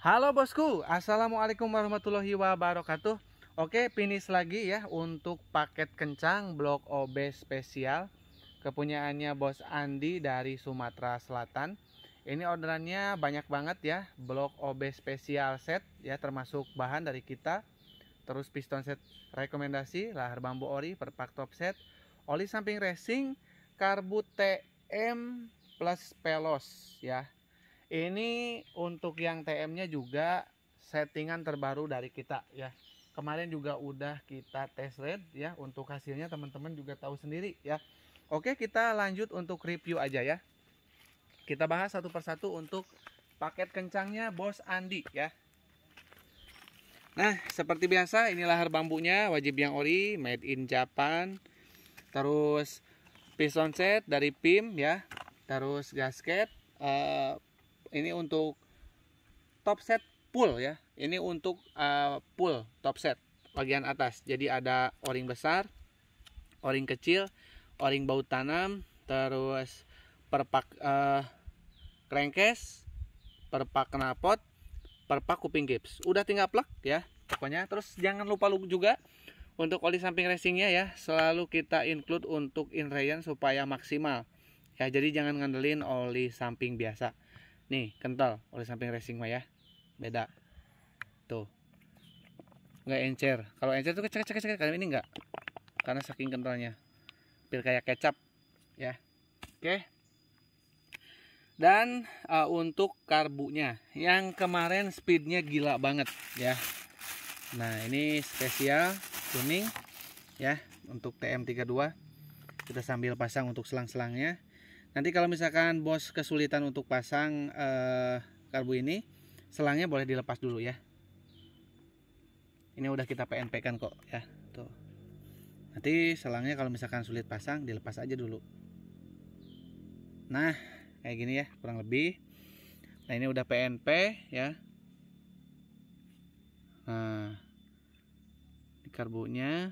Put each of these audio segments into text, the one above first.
Halo bosku, assalamualaikum warahmatullahi wabarakatuh. Oke, finish lagi ya untuk paket kencang blok OB spesial kepunyaannya Bos Andi dari Sumatera Selatan. Ini orderannya banyak banget ya, blok OB spesial set ya termasuk bahan dari kita. Terus piston set rekomendasi, lahar bambu ori, perpak top set, oli samping racing, karbu TM plus pelos ya ini untuk yang TM-nya juga settingan terbaru dari kita ya. Kemarin juga udah kita test red ya untuk hasilnya teman-teman juga tahu sendiri ya. Oke, kita lanjut untuk review aja ya. Kita bahas satu persatu untuk paket kencangnya Bos Andi ya. Nah, seperti biasa ini lahar bambunya wajib yang ori made in Japan. Terus piston set dari PIM ya. Terus gasket uh, ini untuk top set pull ya ini untuk uh, eh, pull top set bagian atas jadi ada o-ring besar o-ring kecil o-ring baut tanam terus perpak uh, eh, crankcase perpak knalpot perpak kuping gips udah tinggal plek ya pokoknya terus jangan lupa juga untuk oli samping racingnya ya selalu kita include untuk inrayan supaya maksimal ya jadi jangan ngandelin oli samping biasa nih kental oleh samping racing mah ya beda tuh nggak encer kalau encer tuh kecek kecek kecek ini nggak karena saking kentalnya pil kayak kecap ya oke dan uh, untuk karbunya yang kemarin speednya gila banget ya nah ini spesial kuning ya untuk TM32 kita sambil pasang untuk selang-selangnya Nanti kalau misalkan bos kesulitan untuk pasang eh, karbu ini, selangnya boleh dilepas dulu ya. Ini udah kita PNP kan kok ya, tuh. Nanti selangnya kalau misalkan sulit pasang, dilepas aja dulu. Nah, kayak gini ya, kurang lebih. Nah, ini udah PNP ya. Nah, ini karbunya.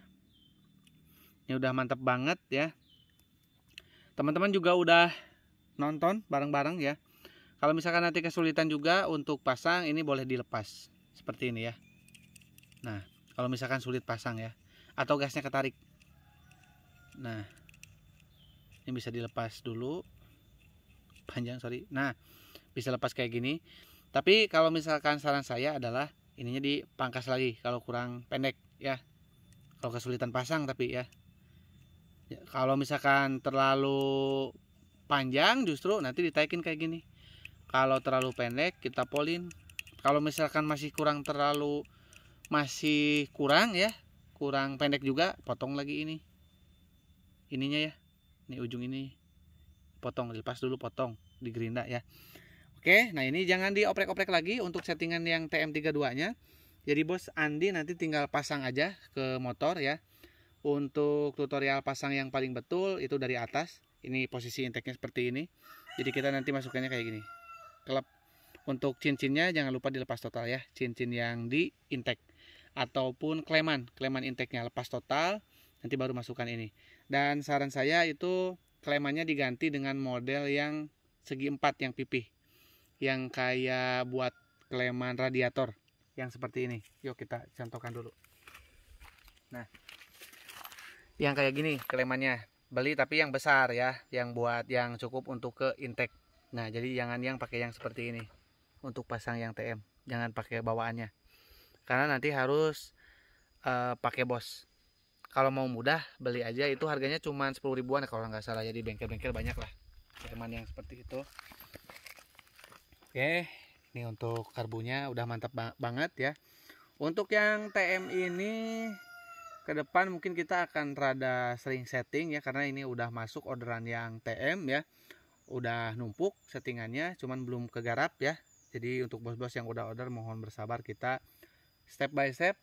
Ini udah mantap banget ya teman-teman juga udah nonton bareng-bareng ya kalau misalkan nanti kesulitan juga untuk pasang ini boleh dilepas seperti ini ya nah kalau misalkan sulit pasang ya atau gasnya ketarik nah ini bisa dilepas dulu panjang sorry nah bisa lepas kayak gini tapi kalau misalkan saran saya adalah ininya dipangkas lagi kalau kurang pendek ya kalau kesulitan pasang tapi ya kalau misalkan terlalu panjang justru nanti ditaikin kayak gini kalau terlalu pendek kita polin kalau misalkan masih kurang terlalu masih kurang ya kurang pendek juga potong lagi ini ininya ya ini ujung ini potong dilepas dulu potong di gerinda ya oke nah ini jangan dioprek-oprek lagi untuk settingan yang TM32 nya jadi bos Andi nanti tinggal pasang aja ke motor ya untuk tutorial pasang yang paling betul itu dari atas. Ini posisi intake-nya seperti ini. Jadi kita nanti masukkannya kayak gini. Kelep. Untuk cincinnya jangan lupa dilepas total ya. Cincin yang di intake. Ataupun kleman. Kleman intake-nya lepas total. Nanti baru masukkan ini. Dan saran saya itu klemannya diganti dengan model yang segi empat yang pipih. Yang kayak buat kleman radiator. Yang seperti ini. Yuk kita contohkan dulu. Nah yang kayak gini kelemannya beli tapi yang besar ya yang buat yang cukup untuk ke intake nah jadi jangan yang pakai yang seperti ini untuk pasang yang TM jangan pakai bawaannya karena nanti harus uh, pakai bos kalau mau mudah beli aja itu harganya cuma 10 ribuan kalau nggak salah jadi bengkel-bengkel banyak lah teman yang seperti itu oke ini untuk karbunya udah mantap banget ya untuk yang TM ini ke depan mungkin kita akan rada sering setting ya karena ini udah masuk orderan yang TM ya udah numpuk settingannya cuman belum kegarap ya jadi untuk bos-bos yang udah order mohon bersabar kita step by step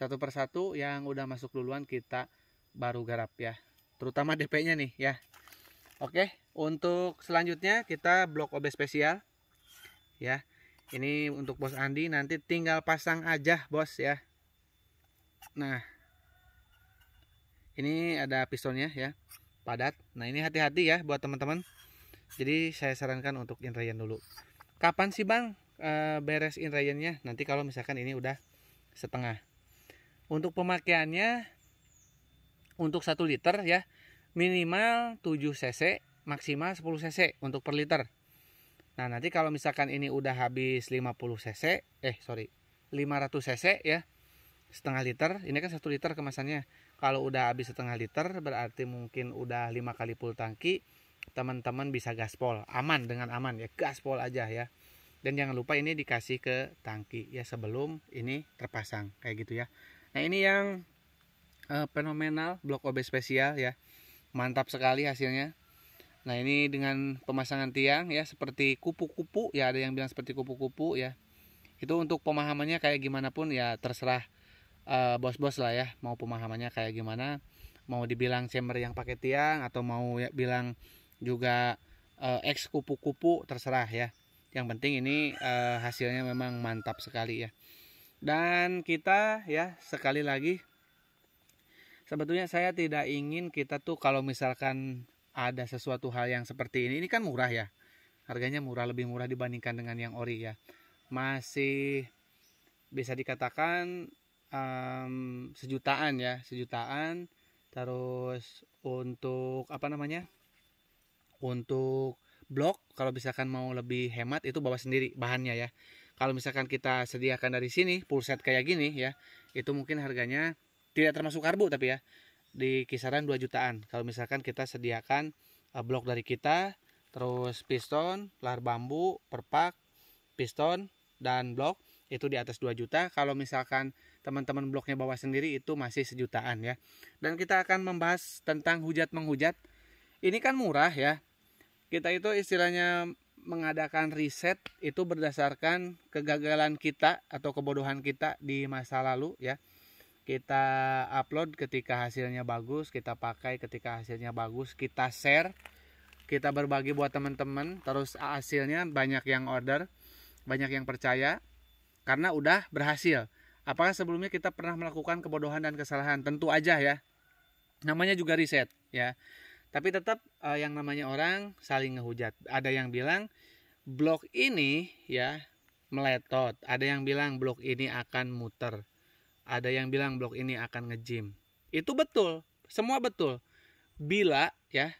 satu persatu yang udah masuk duluan kita baru garap ya terutama DP-nya nih ya Oke untuk selanjutnya kita blok OB spesial ya ini untuk bos Andi nanti tinggal pasang aja bos ya nah ini ada pistonnya ya padat nah ini hati-hati ya buat teman-teman jadi saya sarankan untuk inrayan dulu kapan sih bang e, beres inrayannya nanti kalau misalkan ini udah setengah untuk pemakaiannya untuk 1 liter ya minimal 7 cc maksimal 10 cc untuk per liter Nah, nanti kalau misalkan ini udah habis 50 cc, eh sorry, 500 cc ya, setengah liter, ini kan satu liter kemasannya kalau udah habis setengah liter berarti mungkin udah lima kali full tangki teman-teman bisa gaspol aman dengan aman ya gaspol aja ya dan jangan lupa ini dikasih ke tangki ya sebelum ini terpasang kayak gitu ya nah ini yang eh, fenomenal blok OB spesial ya mantap sekali hasilnya nah ini dengan pemasangan tiang ya seperti kupu-kupu ya ada yang bilang seperti kupu-kupu ya itu untuk pemahamannya kayak gimana pun ya terserah bos eh, bos-bos lah ya mau pemahamannya kayak gimana mau dibilang chamber yang pakai tiang atau mau ya, bilang juga uh, ex kupu-kupu terserah ya yang penting ini uh, hasilnya memang mantap sekali ya dan kita ya sekali lagi sebetulnya saya tidak ingin kita tuh kalau misalkan ada sesuatu hal yang seperti ini ini kan murah ya harganya murah lebih murah dibandingkan dengan yang ori ya masih bisa dikatakan um, sejutaan ya sejutaan terus untuk apa namanya untuk blok kalau misalkan mau lebih hemat itu bawa sendiri bahannya ya kalau misalkan kita sediakan dari sini full set kayak gini ya itu mungkin harganya tidak termasuk karbu tapi ya di kisaran 2 jutaan kalau misalkan kita sediakan uh, blok dari kita terus piston lar bambu perpak piston dan blok itu di atas 2 juta. Kalau misalkan teman-teman bloknya bawah sendiri itu masih sejutaan ya. Dan kita akan membahas tentang hujat menghujat. Ini kan murah ya. Kita itu istilahnya mengadakan riset itu berdasarkan kegagalan kita atau kebodohan kita di masa lalu ya. Kita upload ketika hasilnya bagus, kita pakai ketika hasilnya bagus, kita share, kita berbagi buat teman-teman, terus hasilnya banyak yang order, banyak yang percaya, karena udah berhasil. Apakah sebelumnya kita pernah melakukan kebodohan dan kesalahan? Tentu aja ya. Namanya juga riset ya. Tapi tetap uh, yang namanya orang saling ngehujat. Ada yang bilang blok ini ya meletot. Ada yang bilang blok ini akan muter. Ada yang bilang blok ini akan ngejim. Itu betul, semua betul. Bila ya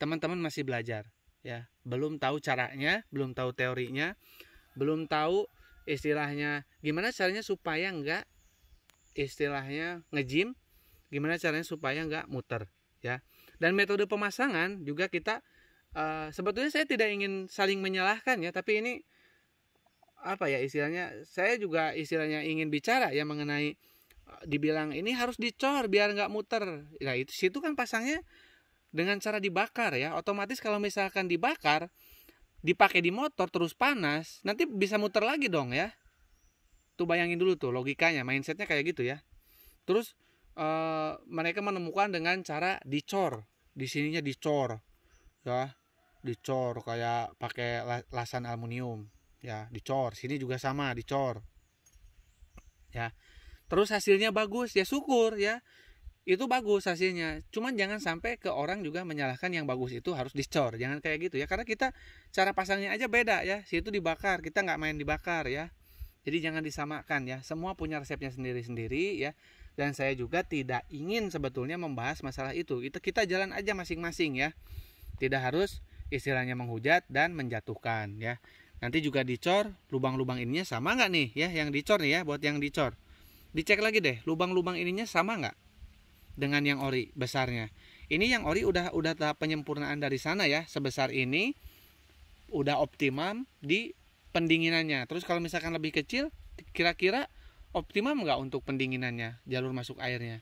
teman-teman masih belajar ya, belum tahu caranya, belum tahu teorinya, belum tahu istilahnya gimana caranya supaya nggak istilahnya ngejim gimana caranya supaya nggak muter ya dan metode pemasangan juga kita uh, sebetulnya saya tidak ingin saling menyalahkan ya tapi ini apa ya istilahnya saya juga istilahnya ingin bicara ya mengenai eh, dibilang ini harus dicor biar nggak muter nah itu situ kan pasangnya dengan cara dibakar ya otomatis kalau misalkan dibakar dipakai di motor terus panas, nanti bisa muter lagi dong ya. Tuh bayangin dulu tuh logikanya, mindsetnya kayak gitu ya. Terus e, mereka menemukan dengan cara dicor, di sininya dicor, ya, dicor kayak pakai lasan aluminium, ya, dicor. Sini juga sama, dicor, ya. Terus hasilnya bagus, ya syukur ya itu bagus hasilnya cuman jangan sampai ke orang juga menyalahkan yang bagus itu harus dicor jangan kayak gitu ya karena kita cara pasangnya aja beda ya situ dibakar kita nggak main dibakar ya jadi jangan disamakan ya semua punya resepnya sendiri-sendiri ya dan saya juga tidak ingin sebetulnya membahas masalah itu itu kita jalan aja masing-masing ya tidak harus istilahnya menghujat dan menjatuhkan ya nanti juga dicor lubang-lubang ininya sama nggak nih ya yang dicor nih ya buat yang dicor dicek lagi deh lubang-lubang ininya sama nggak dengan yang ori besarnya. Ini yang ori udah udah tahap penyempurnaan dari sana ya sebesar ini udah optimum di pendinginannya. Terus kalau misalkan lebih kecil kira-kira optimum nggak untuk pendinginannya jalur masuk airnya?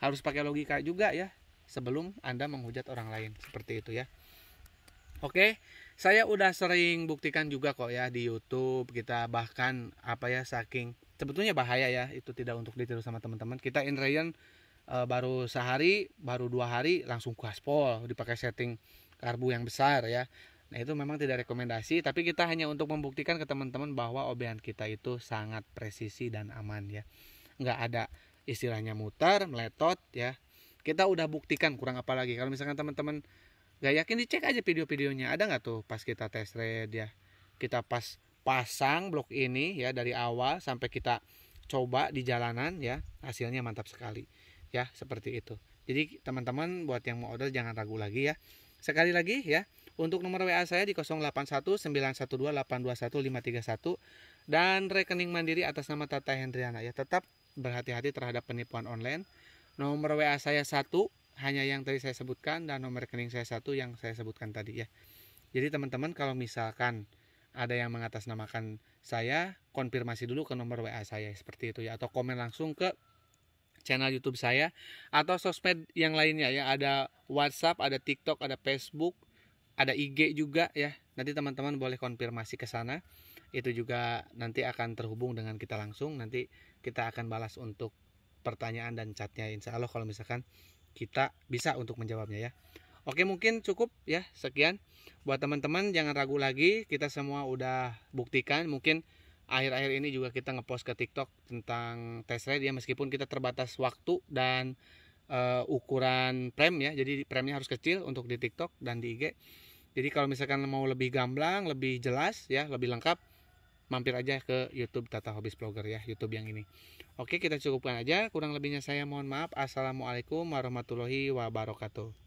Harus pakai logika juga ya sebelum Anda menghujat orang lain seperti itu ya. Oke, saya udah sering buktikan juga kok ya di YouTube kita bahkan apa ya saking sebetulnya bahaya ya itu tidak untuk ditiru sama teman-teman. Kita in uh, baru sehari baru dua hari langsung gaspol dipakai setting karbu yang besar ya Nah itu memang tidak rekomendasi, tapi kita hanya untuk membuktikan ke teman-teman bahwa obehan kita itu sangat presisi dan aman ya. Nggak ada istilahnya mutar, meletot ya. Kita udah buktikan kurang apa lagi. Kalau misalkan teman-teman nggak yakin dicek aja video-videonya. Ada nggak tuh pas kita tes red ya. Kita pas pasang blok ini ya dari awal sampai kita coba di jalanan ya. Hasilnya mantap sekali ya seperti itu jadi teman-teman buat yang mau order jangan ragu lagi ya sekali lagi ya untuk nomor WA saya di 081912821531 dan rekening mandiri atas nama Tata Hendriana ya tetap berhati-hati terhadap penipuan online nomor WA saya satu hanya yang tadi saya sebutkan dan nomor rekening saya satu yang saya sebutkan tadi ya jadi teman-teman kalau misalkan ada yang mengatasnamakan saya konfirmasi dulu ke nomor WA saya seperti itu ya atau komen langsung ke channel YouTube saya atau sosmed yang lainnya ya ada WhatsApp, ada TikTok, ada Facebook, ada IG juga ya. Nanti teman-teman boleh konfirmasi ke sana. Itu juga nanti akan terhubung dengan kita langsung. Nanti kita akan balas untuk pertanyaan dan catnya insya Allah kalau misalkan kita bisa untuk menjawabnya ya. Oke mungkin cukup ya sekian buat teman-teman jangan ragu lagi kita semua udah buktikan mungkin akhir-akhir ini juga kita ngepost ke TikTok tentang test ride ya meskipun kita terbatas waktu dan uh, ukuran prem ya jadi premnya harus kecil untuk di TikTok dan di IG jadi kalau misalkan mau lebih gamblang lebih jelas ya lebih lengkap mampir aja ke YouTube Tata Hobis Blogger ya YouTube yang ini oke kita cukupkan aja kurang lebihnya saya mohon maaf assalamualaikum warahmatullahi wabarakatuh